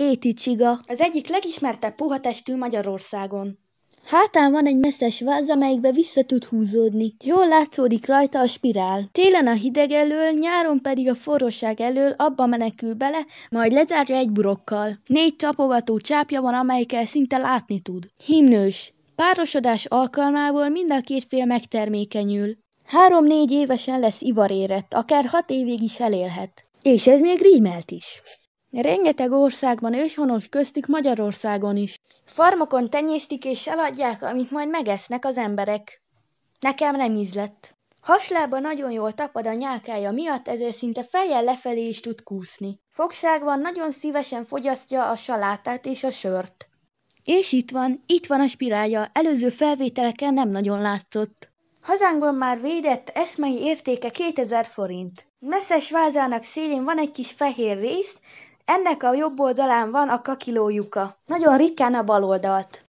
Éti Csiga. Az egyik legismertebb puha testű Magyarországon. Hátán van egy messzes váz, amelyikbe vissza tud húzódni. Jól látszódik rajta a spirál. Télen a hideg elől, nyáron pedig a forróság elől abba menekül bele, majd lezárja egy burokkal. Négy tapogató csápja van, amelyikkel szinte látni tud. Himnős. Párosodás alkalmából mind a két fél megtermékenyül. Három-négy évesen lesz ivarérett, akár hat évig is elélhet. És ez még rímelt is. Rengeteg országban őshonos, köztük Magyarországon is. Farmokon tenyésztik és eladják, amit majd megesznek az emberek. Nekem nem ízlett. Haslába nagyon jól tapad a nyálkája miatt, ezért szinte fejjel lefelé is tud kúszni. Fogságban nagyon szívesen fogyasztja a salátát és a sört. És itt van, itt van a spirálja, előző felvételeken nem nagyon látszott. Hazánkban már védett eszmei értéke 2000 forint. Messzes vázának szélén van egy kis fehér rész, ennek a jobb oldalán van a kakiló lyuka. Nagyon ritkán a bal oldalt.